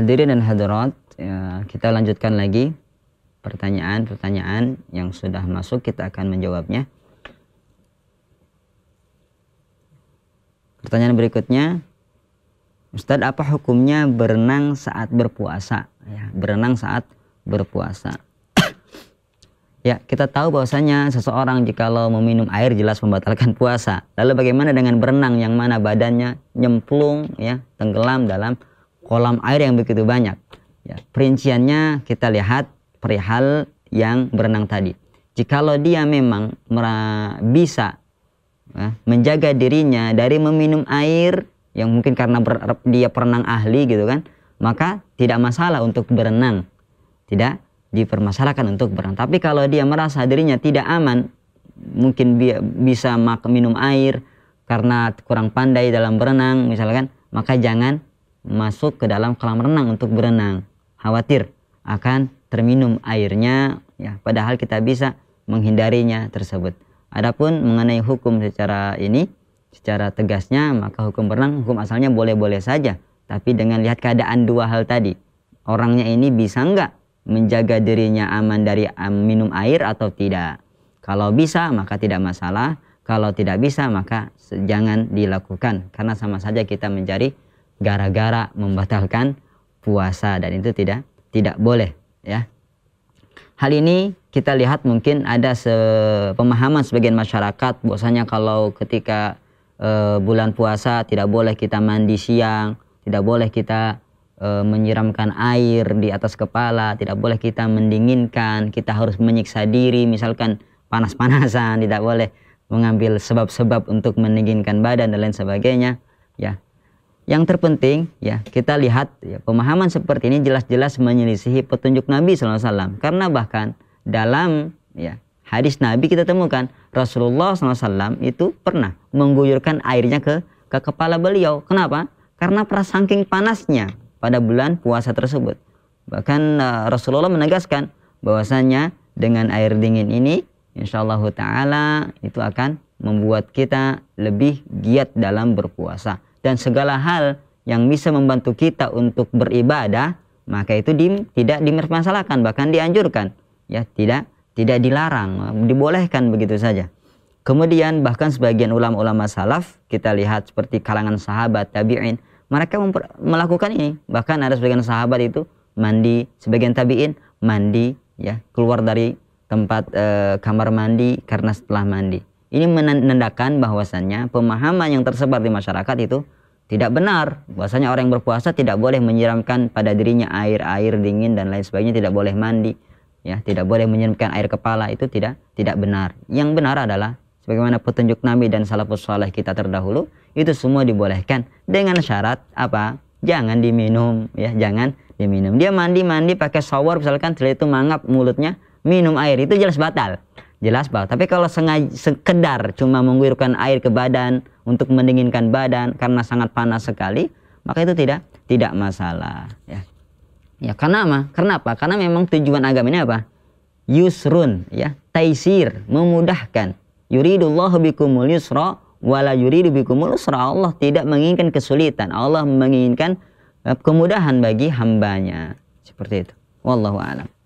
Hadirin dan hadirat, ya, kita lanjutkan lagi pertanyaan-pertanyaan yang sudah masuk kita akan menjawabnya. Pertanyaan berikutnya, Ustadz apa hukumnya berenang saat berpuasa? Ya, berenang saat berpuasa. ya, kita tahu bahwasanya seseorang jikalau meminum air jelas membatalkan puasa. Lalu bagaimana dengan berenang yang mana badannya nyemplung ya, tenggelam dalam kolam air yang begitu banyak. Ya, perinciannya kita lihat perihal yang berenang tadi. Jikalau dia memang bisa ya, menjaga dirinya dari meminum air yang mungkin karena dia perenang ahli gitu kan, maka tidak masalah untuk berenang. Tidak dipermasalahkan untuk berenang. Tapi kalau dia merasa dirinya tidak aman, mungkin bi bisa mak minum air karena kurang pandai dalam berenang misalkan, maka jangan masuk ke dalam kolam renang untuk berenang, khawatir akan terminum airnya ya padahal kita bisa menghindarinya tersebut. Adapun mengenai hukum secara ini secara tegasnya maka hukum berenang hukum asalnya boleh-boleh saja tapi dengan lihat keadaan dua hal tadi orangnya ini bisa nggak menjaga dirinya aman dari minum air atau tidak kalau bisa maka tidak masalah kalau tidak bisa maka jangan dilakukan karena sama saja kita mencari gara-gara membatalkan puasa dan itu tidak tidak boleh ya. Hal ini kita lihat mungkin ada pemahaman sebagian masyarakat bahwasanya kalau ketika e, bulan puasa tidak boleh kita mandi siang, tidak boleh kita e, menyiramkan air di atas kepala, tidak boleh kita mendinginkan, kita harus menyiksa diri misalkan panas-panasan, tidak boleh mengambil sebab-sebab untuk mendinginkan badan dan lain sebagainya ya yang terpenting ya kita lihat ya, pemahaman seperti ini jelas-jelas menyelisihi petunjuk Nabi SAW. Karena bahkan dalam ya hadis Nabi kita temukan Rasulullah SAW itu pernah mengguyurkan airnya ke ke kepala beliau. Kenapa? Karena prasangking panasnya pada bulan puasa tersebut. Bahkan uh, Rasulullah menegaskan bahwasanya dengan air dingin ini insyaallah taala itu akan membuat kita lebih giat dalam berpuasa dan segala hal yang bisa membantu kita untuk beribadah, maka itu di, tidak dimasalahkan, bahkan dianjurkan. Ya, tidak tidak dilarang, dibolehkan begitu saja. Kemudian bahkan sebagian ulama-ulama salaf kita lihat seperti kalangan sahabat tabi'in, mereka melakukan ini. Bahkan ada sebagian sahabat itu mandi, sebagian tabi'in mandi ya, keluar dari tempat e, kamar mandi karena setelah mandi ini menandakan bahwasannya pemahaman yang tersebar di masyarakat itu tidak benar. Bahwasanya orang yang berpuasa tidak boleh menyiramkan pada dirinya air-air dingin dan lain sebagainya, tidak boleh mandi, ya, tidak boleh menyiramkan air kepala itu tidak tidak benar. Yang benar adalah sebagaimana petunjuk Nabi dan salafus saleh kita terdahulu, itu semua dibolehkan dengan syarat apa? Jangan diminum, ya, jangan diminum. Dia mandi-mandi pakai shower misalkan setelah itu mangap mulutnya, minum air itu jelas batal jelas bal. Tapi kalau sengaja sekedar cuma mengguyurkan air ke badan untuk mendinginkan badan karena sangat panas sekali, maka itu tidak tidak masalah ya. Ya, karena apa? Karena apa? Karena memang tujuan agama ini apa? Yusrun ya, taisir, memudahkan. Yuridullahu bikumul yusra wala yuridu bikumul usra. Allah tidak menginginkan kesulitan, Allah menginginkan eh, kemudahan bagi hambanya. Seperti itu. Wallahu a'lam.